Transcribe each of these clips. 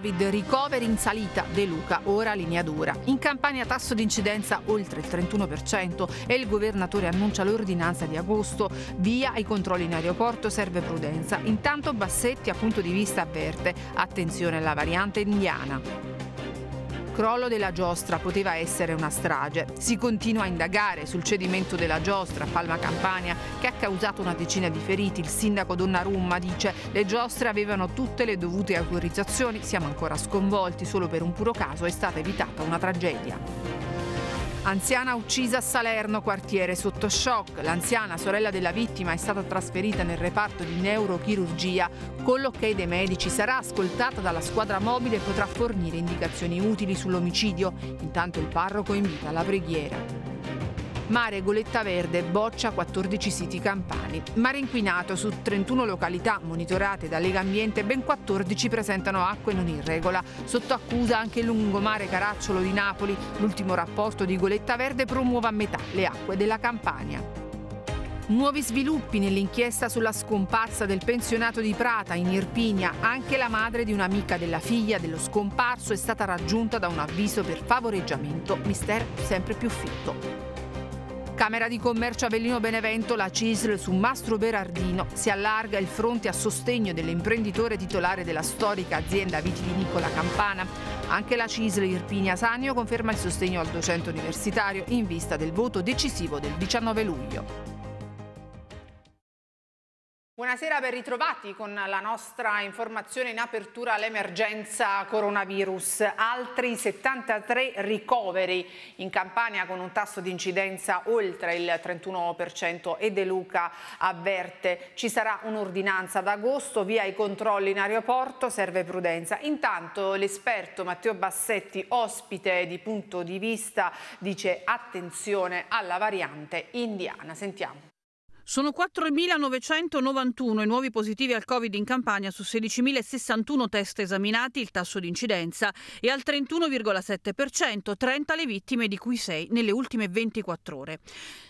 Covid, ricoveri in salita, De Luca, ora linea dura. In Campania tasso di incidenza oltre il 31% e il governatore annuncia l'ordinanza di agosto. Via i controlli in aeroporto, serve prudenza. Intanto Bassetti a punto di vista avverte, attenzione alla variante indiana crollo della giostra poteva essere una strage. Si continua a indagare sul cedimento della giostra a Palma Campania che ha causato una decina di feriti. Il sindaco Donnarumma dice le giostre avevano tutte le dovute autorizzazioni, siamo ancora sconvolti, solo per un puro caso è stata evitata una tragedia. Anziana uccisa a Salerno, quartiere sotto shock. L'anziana, sorella della vittima, è stata trasferita nel reparto di neurochirurgia. Con l'ok dei medici sarà ascoltata dalla squadra mobile e potrà fornire indicazioni utili sull'omicidio. Intanto il parroco invita alla preghiera. Mare Goletta Verde boccia 14 siti campani. Mare inquinato su 31 località monitorate da Lega Ambiente, ben 14 presentano acque non in regola. Sotto accusa anche il lungomare Caracciolo di Napoli. L'ultimo rapporto di Goletta Verde promuove a metà le acque della Campania. Nuovi sviluppi nell'inchiesta sulla scomparsa del pensionato di Prata in Irpinia. Anche la madre di un'amica della figlia dello scomparso è stata raggiunta da un avviso per favoreggiamento, Mister sempre più fitto. Camera di Commercio Avellino Benevento, la CISL su Mastro Berardino, si allarga il fronte a sostegno dell'imprenditore titolare della storica azienda vitivinicola Campana. Anche la CISL Irpinia Sanio conferma il sostegno al docente universitario in vista del voto decisivo del 19 luglio. Buonasera, ben ritrovati con la nostra informazione in apertura all'emergenza coronavirus. Altri 73 ricoveri in Campania con un tasso di incidenza oltre il 31% e De Luca avverte. Ci sarà un'ordinanza ad agosto, via i controlli in aeroporto, serve prudenza. Intanto l'esperto Matteo Bassetti, ospite di punto di vista, dice attenzione alla variante indiana. Sentiamo. Sono 4.991 i nuovi positivi al Covid in Campania su 16.061 test esaminati, il tasso di incidenza è al 31,7%, 30 le vittime di cui 6 nelle ultime 24 ore.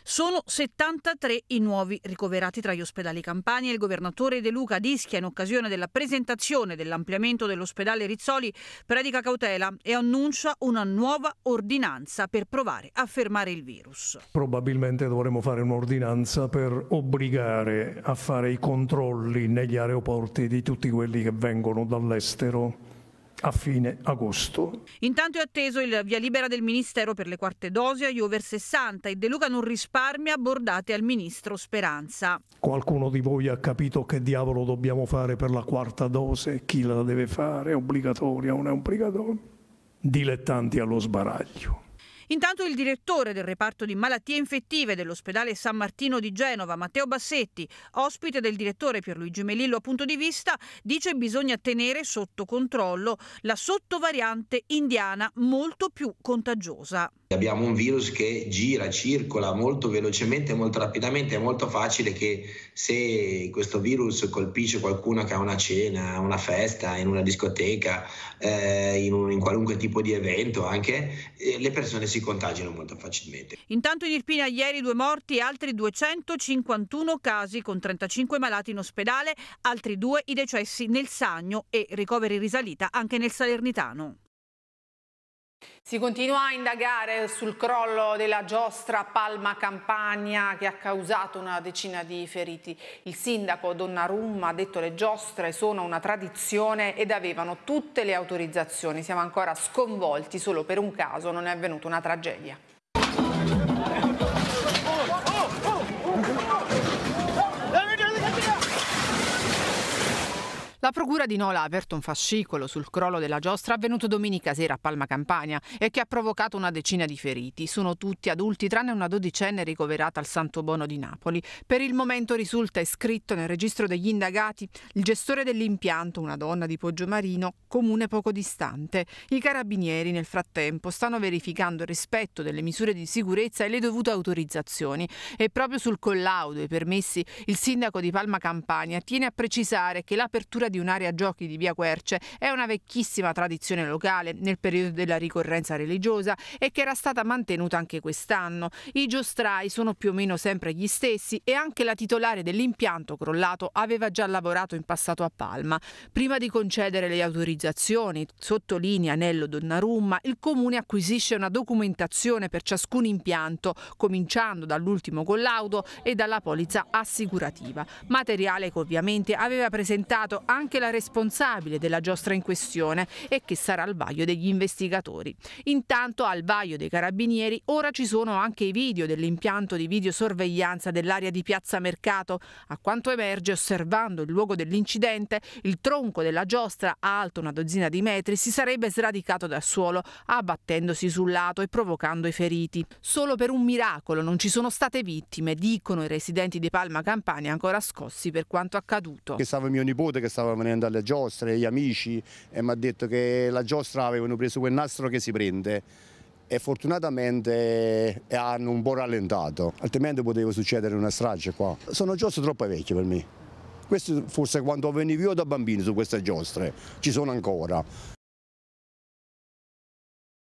Sono 73 i nuovi ricoverati tra gli ospedali Campania. Il governatore De Luca ad in occasione della presentazione dell'ampliamento dell'ospedale Rizzoli, predica cautela e annuncia una nuova ordinanza per provare a fermare il virus. Probabilmente dovremo fare un'ordinanza per obbligare a fare i controlli negli aeroporti di tutti quelli che vengono dall'estero a fine agosto. Intanto è atteso il via libera del Ministero per le quarte dosi agli over 60 e De Luca non risparmia bordate al Ministro Speranza. Qualcuno di voi ha capito che diavolo dobbiamo fare per la quarta dose? Chi la deve fare? È obbligatoria o non è obbligatoria? Dilettanti allo sbaraglio. Intanto il direttore del reparto di malattie infettive dell'ospedale San Martino di Genova, Matteo Bassetti, ospite del direttore Pierluigi Melillo a punto di vista, dice che bisogna tenere sotto controllo la sottovariante indiana molto più contagiosa. Abbiamo un virus che gira, circola molto velocemente, molto rapidamente, è molto facile che se questo virus colpisce qualcuno che ha una cena, una festa, in una discoteca, eh, in, un, in, qualunque tipo di evento anche, eh, le persone si si contagino molto facilmente. Intanto in Irpina ieri due morti e altri 251 casi con 35 malati in ospedale, altri due i decessi nel Sagno e ricoveri risalita anche nel Salernitano. Si continua a indagare sul crollo della giostra Palma Campania che ha causato una decina di feriti. Il sindaco Donnarumma ha detto che le giostre sono una tradizione ed avevano tutte le autorizzazioni. Siamo ancora sconvolti, solo per un caso non è avvenuta una tragedia. La procura di Nola ha aperto un fascicolo sul crollo della giostra avvenuto domenica sera a Palma Campania e che ha provocato una decina di feriti. Sono tutti adulti tranne una dodicenne ricoverata al Santo Bono di Napoli. Per il momento risulta iscritto nel registro degli indagati il gestore dell'impianto, una donna di Poggiomarino, comune poco distante. I carabinieri nel frattempo stanno verificando il rispetto delle misure di sicurezza e le dovute autorizzazioni e proprio sul collaudo e i permessi il sindaco di Palma Campania tiene a precisare che l'apertura di di un'area giochi di via Querce è una vecchissima tradizione locale nel periodo della ricorrenza religiosa e che era stata mantenuta anche quest'anno. I giostrai sono più o meno sempre gli stessi e anche la titolare dell'impianto crollato aveva già lavorato in passato a Palma. Prima di concedere le autorizzazioni, sottolinea Nello Donnarumma, il comune acquisisce una documentazione per ciascun impianto, cominciando dall'ultimo collaudo e dalla polizza assicurativa, materiale che ovviamente aveva presentato anche anche la responsabile della giostra in questione e che sarà al vaglio degli investigatori. Intanto al vaglio dei carabinieri ora ci sono anche i video dell'impianto di videosorveglianza dell'area di Piazza Mercato. A quanto emerge, osservando il luogo dell'incidente, il tronco della giostra, alto una dozzina di metri, si sarebbe sradicato dal suolo, abbattendosi sul lato e provocando i feriti. Solo per un miracolo non ci sono state vittime, dicono i residenti di Palma Campania ancora scossi per quanto accaduto. Che stava mio nipote che stava venendo alle giostre, gli amici e mi ha detto che la giostra avevano preso quel nastro che si prende e fortunatamente eh, hanno un po' rallentato, altrimenti poteva succedere una strage qua. Sono giostre troppo vecchie per me. Questo forse quando venivo io da bambino su queste giostre, ci sono ancora.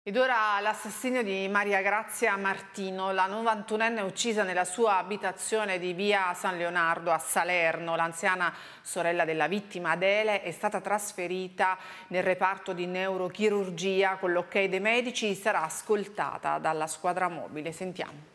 Ed ora l'assassinio di Maria Grazia Martino, la 91enne uccisa nella sua abitazione di via San Leonardo a Salerno. L'anziana sorella della vittima Adele è stata trasferita nel reparto di neurochirurgia con l'ok dei medici sarà ascoltata dalla squadra mobile. Sentiamo.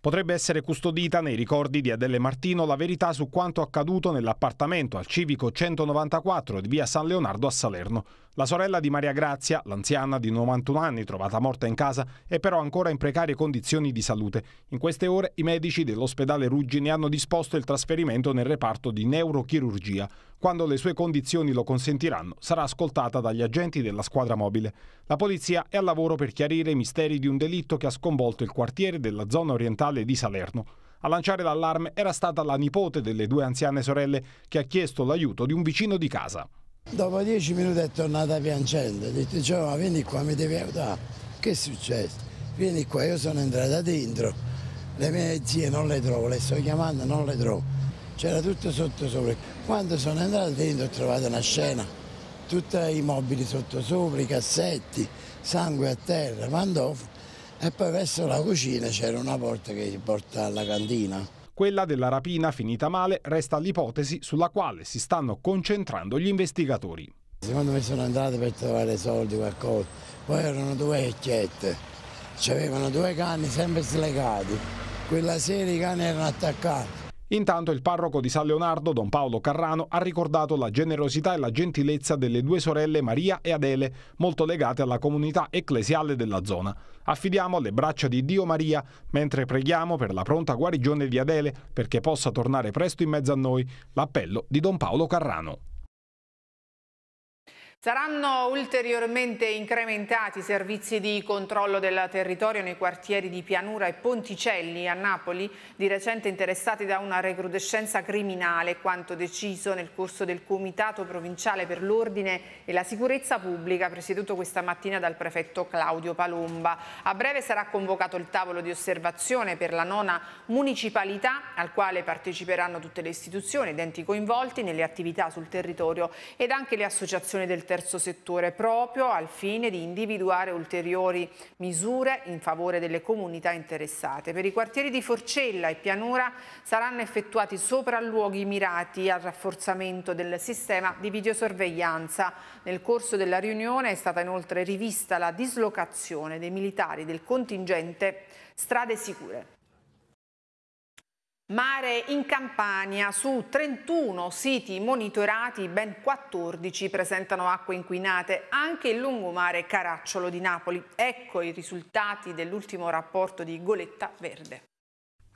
Potrebbe essere custodita nei ricordi di Adele Martino la verità su quanto accaduto nell'appartamento al civico 194 di via San Leonardo a Salerno. La sorella di Maria Grazia, l'anziana di 91 anni trovata morta in casa, è però ancora in precarie condizioni di salute. In queste ore i medici dell'ospedale Ruggini hanno disposto il trasferimento nel reparto di neurochirurgia. Quando le sue condizioni lo consentiranno, sarà ascoltata dagli agenti della squadra mobile. La polizia è al lavoro per chiarire i misteri di un delitto che ha sconvolto il quartiere della zona orientale di Salerno. A lanciare l'allarme era stata la nipote delle due anziane sorelle che ha chiesto l'aiuto di un vicino di casa. Dopo dieci minuti è tornata piangendo, ha detto cioè, vieni qua, mi devi aiutare. Che è successo? Vieni qua, io sono entrata dentro, le mie zie non le trovo, le sto chiamando, non le trovo. C'era tutto sotto sopra. Quando sono entrata dentro ho trovato una scena, tutti i mobili sotto sopra, i cassetti, sangue a terra, mandofo. E poi verso la cucina c'era una porta che porta alla cantina. Quella della rapina finita male resta l'ipotesi sulla quale si stanno concentrando gli investigatori. Secondo me sono andate per trovare soldi, qualcosa. Poi erano due vecchiette, avevano due cani sempre slegati. Quella sera i cani erano attaccati Intanto il parroco di San Leonardo, Don Paolo Carrano, ha ricordato la generosità e la gentilezza delle due sorelle Maria e Adele, molto legate alla comunità ecclesiale della zona. Affidiamo alle braccia di Dio Maria, mentre preghiamo per la pronta guarigione di Adele perché possa tornare presto in mezzo a noi, l'appello di Don Paolo Carrano. Saranno ulteriormente incrementati i servizi di controllo del territorio nei quartieri di Pianura e Ponticelli a Napoli, di recente interessati da una recrudescenza criminale, quanto deciso nel corso del Comitato Provinciale per l'Ordine e la Sicurezza Pubblica, presieduto questa mattina dal prefetto Claudio Palomba. A breve sarà convocato il tavolo di osservazione per la nona municipalità, al quale parteciperanno tutte le istituzioni ed enti coinvolti nelle attività sul territorio ed anche le associazioni del territorio terzo settore proprio al fine di individuare ulteriori misure in favore delle comunità interessate. Per i quartieri di Forcella e Pianura saranno effettuati sopralluoghi mirati al rafforzamento del sistema di videosorveglianza. Nel corso della riunione è stata inoltre rivista la dislocazione dei militari del contingente Strade Sicure. Mare in Campania, su 31 siti monitorati, ben 14 presentano acque inquinate, anche il lungomare Caracciolo di Napoli. Ecco i risultati dell'ultimo rapporto di Goletta Verde.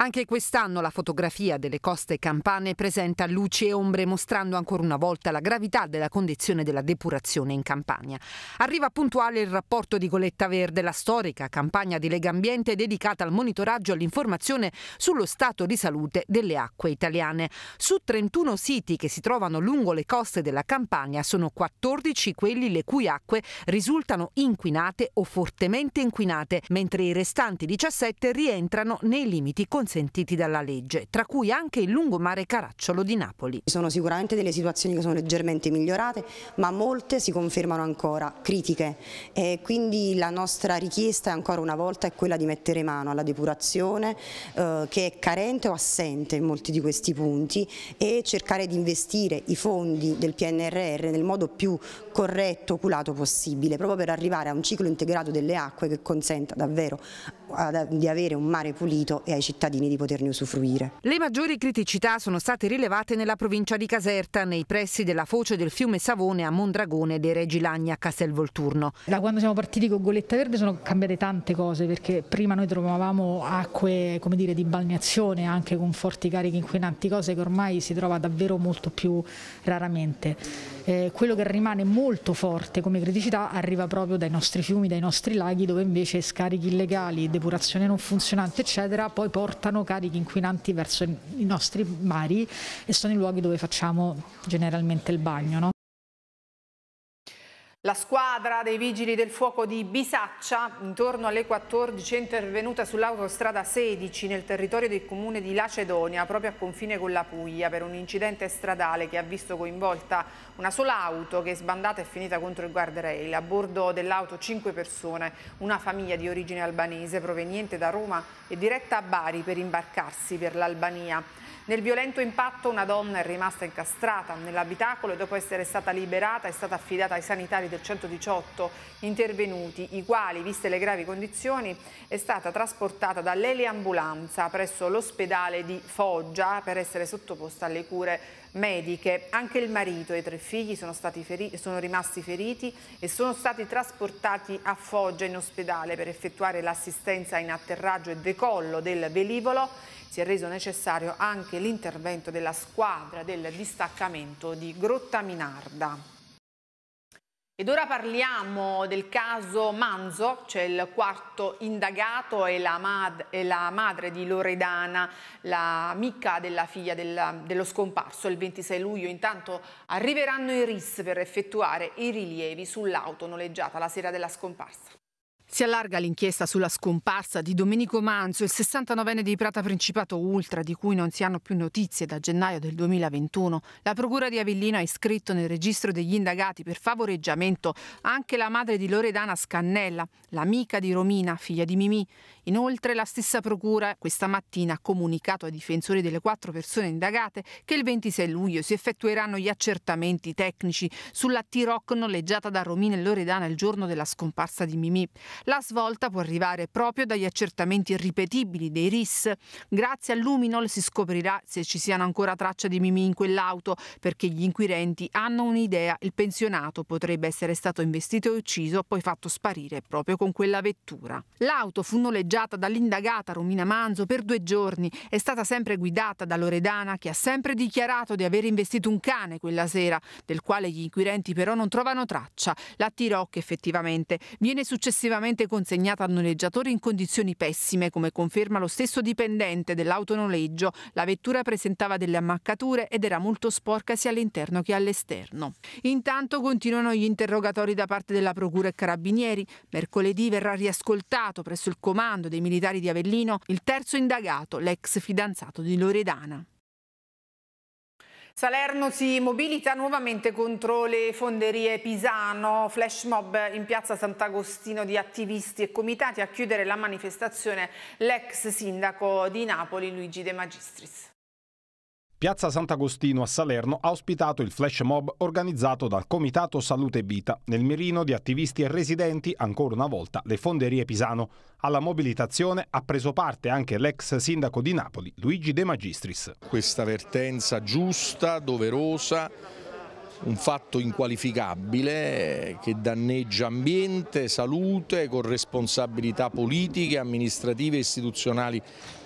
Anche quest'anno la fotografia delle coste campane presenta luci e ombre mostrando ancora una volta la gravità della condizione della depurazione in Campania. Arriva puntuale il rapporto di Goletta Verde, la storica campagna di Lega Ambiente dedicata al monitoraggio e all'informazione sullo stato di salute delle acque italiane. Su 31 siti che si trovano lungo le coste della Campania sono 14 quelli le cui acque risultano inquinate o fortemente inquinate, mentre i restanti 17 rientrano nei limiti considerati consentiti dalla legge, tra cui anche il lungomare Caracciolo di Napoli. Ci sono sicuramente delle situazioni che sono leggermente migliorate, ma molte si confermano ancora critiche e quindi la nostra richiesta ancora una volta è quella di mettere mano alla depurazione eh, che è carente o assente in molti di questi punti e cercare di investire i fondi del PNRR nel modo più corretto, oculato possibile, proprio per arrivare a un ciclo integrato delle acque che consenta davvero eh, di avere un mare pulito e ai cittadini cittadini di poterne usufruire. Le maggiori criticità sono state rilevate nella provincia di Caserta, nei pressi della foce del fiume Savone a Mondragone dei Regi Lagni a Castelvolturno. Da quando siamo partiti con Goletta Verde sono cambiate tante cose perché prima noi trovavamo acque dire, di balneazione anche con forti carichi inquinanti, cose che ormai si trova davvero molto più raramente. Eh, quello che rimane molto forte come criticità arriva proprio dai nostri fiumi, dai nostri laghi dove invece scarichi illegali, depurazione non funzionante eccetera poi porta portano carichi inquinanti verso i nostri mari e sono i luoghi dove facciamo generalmente il bagno. No? La squadra dei vigili del fuoco di Bisaccia intorno alle 14 è intervenuta sull'autostrada 16 nel territorio del comune di Lacedonia, proprio a confine con la Puglia, per un incidente stradale che ha visto coinvolta una sola auto che è sbandata e finita contro il guardrail. A bordo dell'auto 5 persone, una famiglia di origine albanese proveniente da Roma e diretta a Bari per imbarcarsi per l'Albania. Nel violento impatto una donna è rimasta incastrata nell'abitacolo e dopo essere stata liberata è stata affidata ai sanitari del 118 intervenuti, i quali, viste le gravi condizioni, è stata trasportata dall'eliambulanza presso l'ospedale di Foggia per essere sottoposta alle cure mediche. Anche il marito e i tre figli sono, sono rimasti feriti e sono stati trasportati a Foggia in ospedale per effettuare l'assistenza in atterraggio e decollo del velivolo. Si è reso necessario anche l'intervento della squadra del distaccamento di Grottaminarda. Ed ora parliamo del caso Manzo, c'è cioè il quarto indagato e la, mad la, madre di Loredana, l'amica della figlia della, dello scomparso. Il 26 luglio intanto arriveranno i RIS per effettuare i rilievi sull'auto noleggiata la sera della scomparsa. Si allarga l'inchiesta sulla scomparsa di Domenico Manzo, il 69enne di Prata Principato Ultra, di cui non si hanno più notizie da gennaio del 2021. La procura di Avellino ha iscritto nel registro degli indagati per favoreggiamento anche la madre di Loredana Scannella, l'amica di Romina, figlia di Mimì. Inoltre la stessa procura questa mattina ha comunicato ai difensori delle quattro persone indagate che il 26 luglio si effettueranno gli accertamenti tecnici sulla T-Rock noleggiata da Romina e Loredana il giorno della scomparsa di Mimì. La svolta può arrivare proprio dagli accertamenti irripetibili dei RIS. Grazie all'Uminol si scoprirà se ci siano ancora tracce di Mimì in quell'auto, perché gli inquirenti hanno un'idea, il pensionato potrebbe essere stato investito e ucciso, poi fatto sparire proprio con quella vettura. L'auto fu noleggiata dall'indagata Romina Manzo per due giorni, è stata sempre guidata da Loredana che ha sempre dichiarato di aver investito un cane quella sera, del quale gli inquirenti però non trovano traccia. La Tirocca effettivamente viene successivamente nuovamente consegnata al noleggiatore in condizioni pessime, come conferma lo stesso dipendente dell'autonoleggio. La vettura presentava delle ammaccature ed era molto sporca sia all'interno che all'esterno. Intanto continuano gli interrogatori da parte della Procura e Carabinieri. Mercoledì verrà riascoltato presso il comando dei militari di Avellino il terzo indagato, l'ex fidanzato di Loredana. Salerno si mobilita nuovamente contro le fonderie Pisano, flash mob in piazza Sant'Agostino di attivisti e comitati a chiudere la manifestazione l'ex sindaco di Napoli Luigi De Magistris. Piazza Sant'Agostino a Salerno ha ospitato il flash mob organizzato dal Comitato Salute e Vita, nel mirino di attivisti e residenti, ancora una volta le fonderie Pisano. Alla mobilitazione ha preso parte anche l'ex sindaco di Napoli, Luigi De Magistris. Questa vertenza giusta, doverosa, un fatto inqualificabile che danneggia ambiente, salute, con responsabilità politiche, amministrative e istituzionali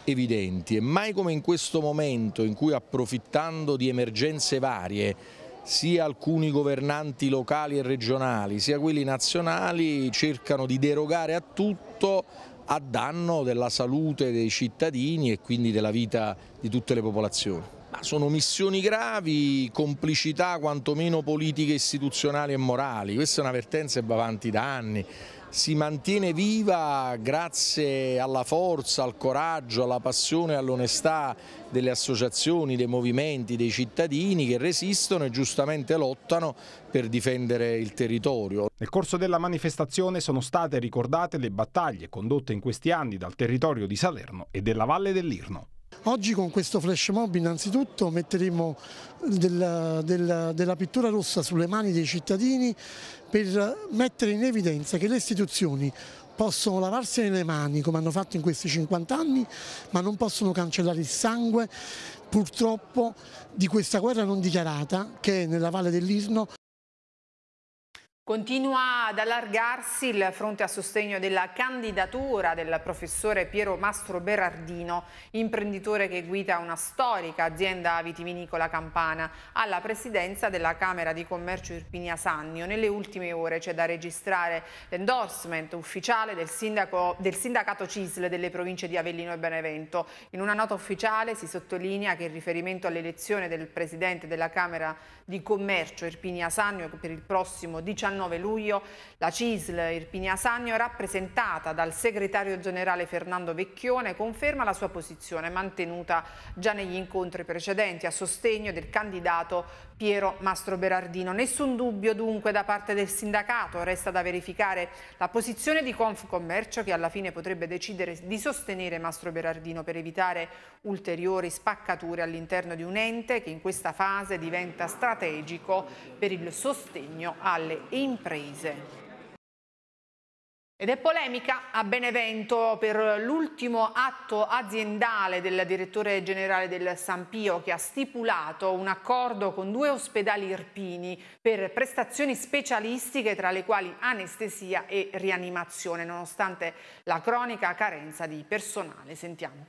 evidenti. E mai come in questo momento in cui approfittando di emergenze varie sia alcuni governanti locali e regionali sia quelli nazionali cercano di derogare a tutto a danno della salute dei cittadini e quindi della vita di tutte le popolazioni. Ma sono missioni gravi, complicità quantomeno politiche, istituzionali e morali. Questa è una vertenza che va avanti da anni. Si mantiene viva grazie alla forza, al coraggio, alla passione e all'onestà delle associazioni, dei movimenti, dei cittadini che resistono e giustamente lottano per difendere il territorio. Nel corso della manifestazione sono state ricordate le battaglie condotte in questi anni dal territorio di Salerno e della Valle dell'Irno. Oggi con questo flash mob innanzitutto metteremo della, della, della pittura rossa sulle mani dei cittadini per mettere in evidenza che le istituzioni possono lavarsi le mani come hanno fatto in questi 50 anni, ma non possono cancellare il sangue purtroppo di questa guerra non dichiarata che è nella Valle dell'Irno. Continua ad allargarsi il fronte a sostegno della candidatura del professore Piero Mastro Berardino, imprenditore che guida una storica azienda vitivinicola campana, alla presidenza della Camera di Commercio Irpinia Sannio. Nelle ultime ore c'è da registrare l'endorsement ufficiale del, sindaco, del sindacato CISL delle province di Avellino e Benevento. In una nota ufficiale si sottolinea che il riferimento all'elezione del presidente della Camera di Commercio Irpinia Sannio per il prossimo 19 19 luglio la CISL Irpinia Sannio, rappresentata dal segretario generale Fernando Vecchione, conferma la sua posizione mantenuta già negli incontri precedenti a sostegno del candidato Piero Mastro Berardino. Nessun dubbio dunque da parte del sindacato, resta da verificare la posizione di Confcommercio che alla fine potrebbe decidere di sostenere Mastro Berardino per evitare ulteriori spaccature all'interno di un ente che in questa fase diventa strategico per il sostegno alle imprese. Ed è polemica a Benevento per l'ultimo atto aziendale del direttore generale del San Pio che ha stipulato un accordo con due ospedali irpini per prestazioni specialistiche tra le quali anestesia e rianimazione nonostante la cronica carenza di personale. Sentiamo.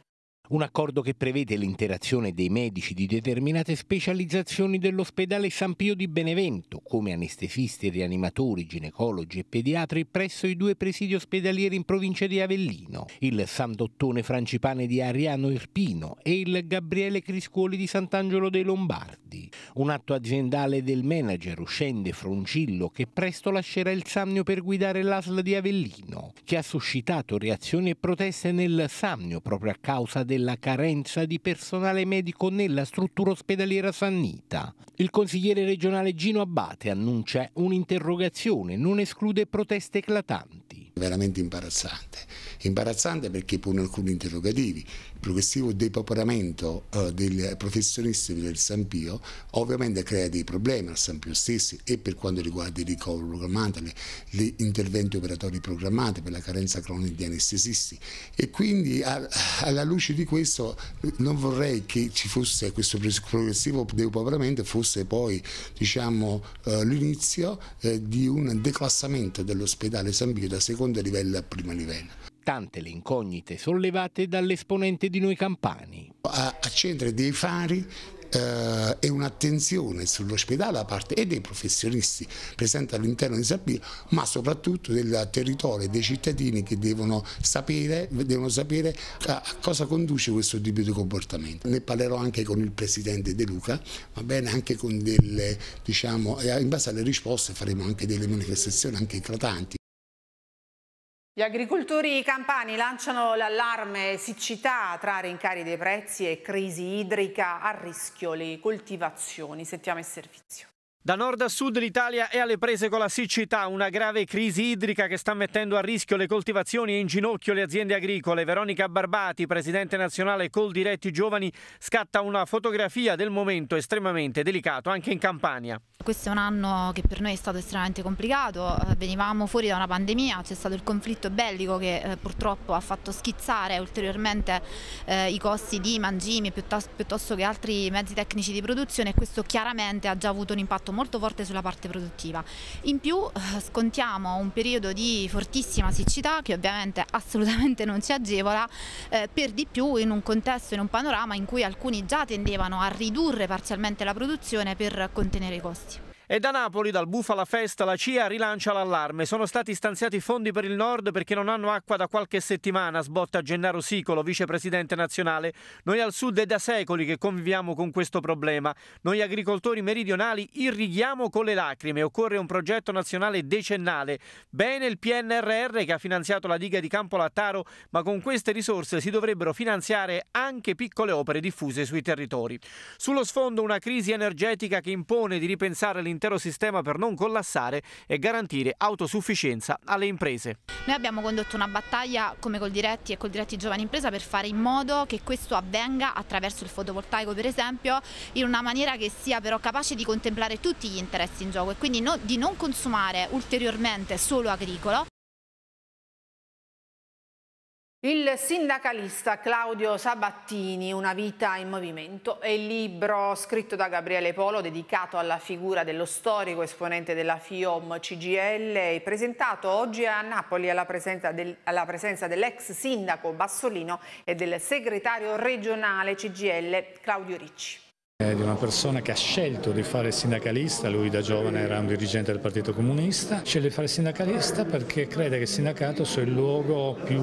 Un accordo che prevede l'interazione dei medici di determinate specializzazioni dell'ospedale San Pio di Benevento, come anestesisti, rianimatori, ginecologi e pediatri presso i due presidi ospedalieri in provincia di Avellino, il San Dottone Francipane di Ariano Irpino e il Gabriele Criscuoli di Sant'Angelo dei Lombardi. Un atto aziendale del manager Uscende Froncillo che presto lascerà il Samnio per guidare l'ASL di Avellino, che ha suscitato reazioni e proteste nel Samnio proprio a causa del della carenza di personale medico nella struttura ospedaliera sannita. Il consigliere regionale Gino Abbate annuncia un'interrogazione, non esclude proteste eclatanti. Veramente imbarazzante imbarazzante perché pone alcuni interrogativi. Il progressivo depopolamento eh, dei professionisti del San Pio ovviamente crea dei problemi al San Pio stesso e per quanto riguarda i ricoveri programmati, gli interventi operatori programmati per la carenza cronica di anestesisti e quindi a, alla luce di questo non vorrei che ci fosse questo progressivo depopolamento fosse poi diciamo, eh, l'inizio eh, di un declassamento dell'ospedale San Pio da secondo livello a primo livello tante le incognite sollevate dall'esponente di noi campani. accendere dei fari e eh, un'attenzione sull'ospedale da parte e dei professionisti presenti all'interno di Sabino, ma soprattutto del territorio e dei cittadini che devono sapere, devono sapere a, eh, a, cosa conduce questo tipo di comportamento. Ne parlerò anche con il presidente De Luca, va bene, anche con delle, diciamo, eh, in base alle risposte faremo anche delle manifestazioni anche eclatanti. Gli agricoltori campani lanciano l'allarme siccità tra rincari dei prezzi e crisi idrica a rischio le coltivazioni. Sentiamo il servizio. Da nord a sud l'Italia è alle prese con la siccità, una grave crisi idrica che sta mettendo a rischio le coltivazioni e in ginocchio le aziende agricole. Veronica Barbati, presidente nazionale Col Diretti Giovani, scatta una fotografia del momento estremamente delicato anche in Campania. Questo è un anno che per noi è stato estremamente complicato, eh, venivamo fuori da una pandemia, c'è stato il conflitto bellico che eh, purtroppo ha fatto schizzare ulteriormente eh, i costi di mangimi piuttosto che altri mezzi tecnici di produzione e questo chiaramente ha già avuto un impatto molto forte sulla parte produttiva. In più eh, scontiamo un periodo di fortissima siccità che ovviamente assolutamente non ci agevola, eh, per di più in un contesto, in un panorama in cui alcuni già tendevano a ridurre parzialmente la produzione per contenere i costi. E da Napoli, dal Bufala festa, la CIA rilancia l'allarme. Sono stati stanziati fondi per il nord perché non hanno acqua da qualche settimana, sbotta Gennaro Sicolo, vicepresidente nazionale. Noi al sud è da secoli che conviviamo con questo problema. Noi agricoltori meridionali irrighiamo con le lacrime. Occorre un progetto nazionale decennale. Bene il PNRR che ha finanziato la diga di Campo Lattaro, ma con queste risorse si dovrebbero finanziare anche piccole opere diffuse sui territori. Sullo sfondo una crisi energetica che impone di ripensare l'interno l'intero sistema per non collassare e garantire autosufficienza alle imprese. Noi abbiamo condotto una battaglia come col Diretti e col Diretti Giovani Impresa per fare in modo che questo avvenga attraverso il fotovoltaico per esempio in una maniera che sia però capace di contemplare tutti gli interessi in gioco e quindi no, di non consumare ulteriormente solo agricolo. Il sindacalista Claudio Sabattini, Una vita in movimento, è il libro scritto da Gabriele Polo dedicato alla figura dello storico esponente della FIOM CGL e presentato oggi a Napoli alla presenza, del, alla presenza dell'ex sindaco Bassolino e del segretario regionale CGL Claudio Ricci. Eh, di una persona che ha scelto di fare sindacalista, lui da giovane era un dirigente del Partito Comunista, sceglie di fare sindacalista perché crede che il sindacato sia il luogo più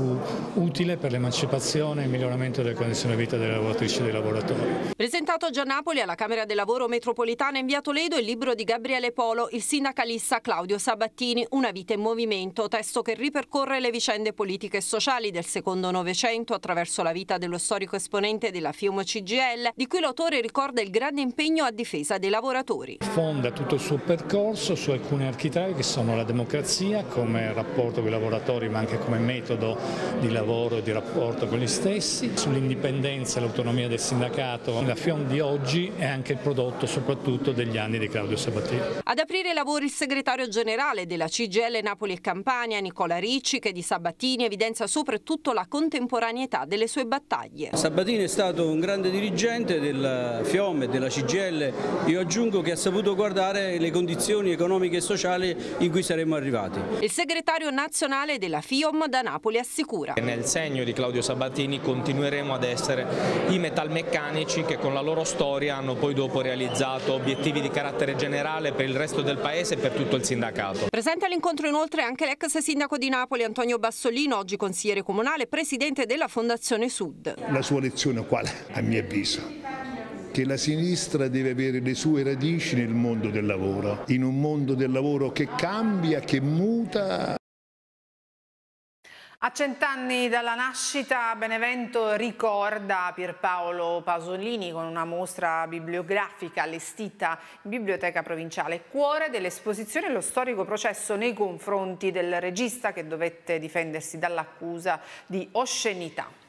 utile per l'emancipazione e il miglioramento delle condizioni di vita delle lavoratrici e dei lavoratori. Presentato a Giannapoli alla Camera del Lavoro Metropolitana in via Toledo il libro di Gabriele Polo, il sindacalista Claudio Sabattini, Una vita in movimento, testo che ripercorre le vicende politiche e sociali del secondo novecento attraverso la vita dello storico esponente della FIUM CGL, di cui l'autore ricorda il il grande impegno a difesa dei lavoratori. Fonda tutto il suo percorso su alcune architravi che sono la democrazia come rapporto con i lavoratori ma anche come metodo di lavoro e di rapporto con gli stessi, sull'indipendenza e l'autonomia del sindacato. La FIOM di oggi è anche il prodotto soprattutto degli anni di Claudio Sabatini. Ad aprire i lavori il segretario generale della CGL Napoli e Campania, Nicola Ricci, che di Sabatini evidenzia soprattutto la contemporaneità delle sue battaglie. Sabatini è stato un grande dirigente del FIOM e della CGL, io aggiungo che ha saputo guardare le condizioni economiche e sociali in cui saremmo arrivati. Il segretario nazionale della FIOM da Napoli assicura. Nel segno di Claudio Sabatini continueremo ad essere i metalmeccanici che con la loro storia hanno poi dopo realizzato obiettivi di carattere generale per il resto del paese e per tutto il sindacato. Presente all'incontro inoltre anche l'ex sindaco di Napoli Antonio Bassolino, oggi consigliere comunale, presidente della Fondazione Sud. La sua lezione quale? A mio avviso che la sinistra deve avere le sue radici nel mondo del lavoro, in un mondo del lavoro che cambia, che muta. A cent'anni dalla nascita Benevento ricorda Pierpaolo Pasolini con una mostra bibliografica allestita in Biblioteca Provinciale. Cuore dell'esposizione lo storico processo nei confronti del regista che dovette difendersi dall'accusa di oscenità.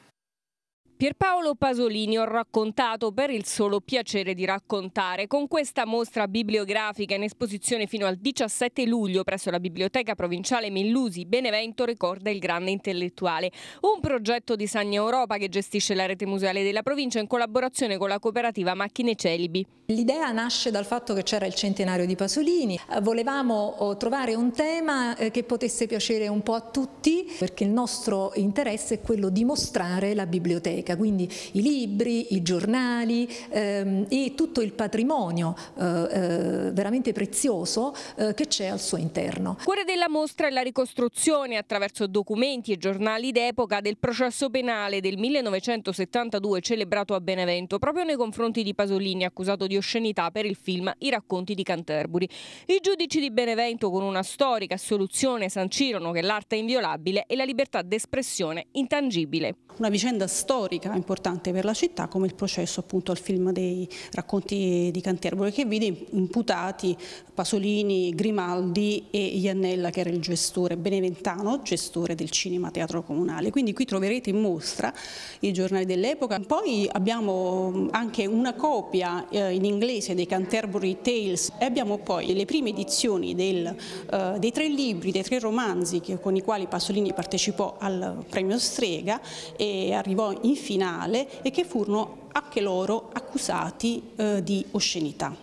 Pierpaolo Pasolini ho raccontato per il solo piacere di raccontare. Con questa mostra bibliografica in esposizione fino al 17 luglio presso la Biblioteca Provinciale Millusi Benevento ricorda il grande intellettuale. Un progetto di Sagna Europa che gestisce la rete museale della provincia in collaborazione con la cooperativa Macchine Celibi. L'idea nasce dal fatto che c'era il centenario di Pasolini. Volevamo eh, trovare un tema eh, che potesse piacere un po' a tutti perché il nostro interesse è quello di mostrare la biblioteca pubblica, quindi i libri, i giornali ehm, e tutto il patrimonio eh, eh veramente prezioso eh, che c'è al suo interno. Il Cuore della mostra è la ricostruzione attraverso documenti e giornali d'epoca del processo penale del 1972 celebrato a Benevento proprio nei confronti di Pasolini accusato di oscenità per il film I racconti di Canterbury. I giudici di Benevento con una storica assoluzione sancirono che l'arte è inviolabile e la libertà d'espressione intangibile. Una vicenda storica storica importante per la città come il processo appunto al film dei racconti di Canterbury che vide imputati Pasolini, Grimaldi e Iannella che era il gestore beneventano, gestore del cinema teatro comunale. Quindi qui troverete in mostra i giornali dell'epoca. Poi abbiamo anche una copia eh, in inglese dei Canterbury Tales e abbiamo poi le prime edizioni del, eh, dei tre libri, dei tre romanzi che, con i quali Pasolini partecipò al premio Strega e arrivò infine finale e che furono anche loro accusati eh, di oscenità.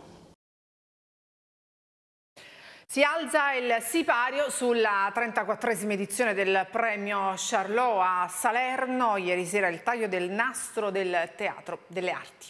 Si alza il sipario sulla 34esima edizione del premio Charlot a Salerno, ieri sera il taglio del nastro del Teatro delle Arti.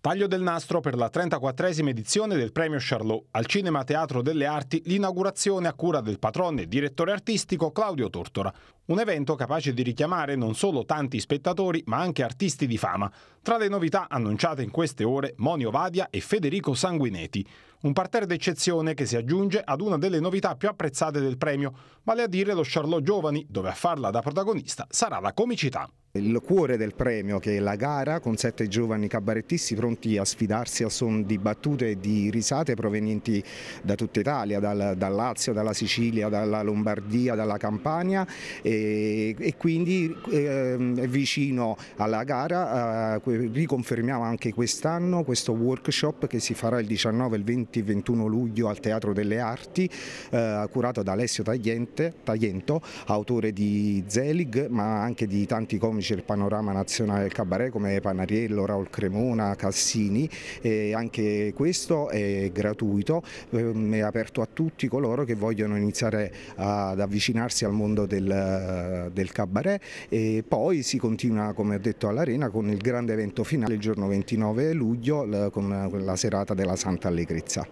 Taglio del nastro per la 34esima edizione del premio Charlot. Al Cinema Teatro delle Arti l'inaugurazione a cura del patrone e direttore artistico Claudio Tortora. Un evento capace di richiamare non solo tanti spettatori, ma anche artisti di fama. Tra le novità annunciate in queste ore, Monio Vadia e Federico Sanguinetti. Un parterre d'eccezione che si aggiunge ad una delle novità più apprezzate del premio, vale a dire lo Charlot Giovani, dove a farla da protagonista sarà la comicità. Il cuore del premio che è la gara con sette giovani cabarettisti pronti a sfidarsi a son di battute e di risate provenienti da tutta Italia, dal, dal Lazio, dalla Sicilia, dalla Lombardia, dalla Campania e e, quindi eh, vicino alla gara eh, riconfermiamo anche quest'anno questo workshop che si farà il 19, il 20 e 21 luglio al Teatro delle Arti eh, curato da Alessio Tagliento, autore di Zelig ma anche di tanti comici del panorama nazionale del cabaret come Panariello, Raul Cremona, Cassini e anche questo è gratuito, ehm, è aperto a tutti coloro che vogliono iniziare ad avvicinarsi al mondo del eh, del, cabaret e poi si continua come ho detto all'Arena con il grande evento finale il giorno 29 luglio con la serata della Santa Allegrezza.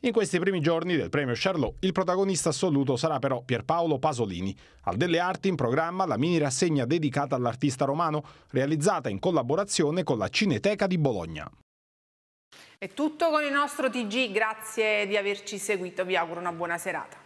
In questi primi giorni del premio Charlot il protagonista assoluto sarà però Pierpaolo Pasolini. Al Delle Arti in programma la mini rassegna dedicata all'artista romano, realizzata in collaborazione con la Cineteca di Bologna. È tutto con il nostro TG, grazie di averci seguito, vi auguro una buona serata.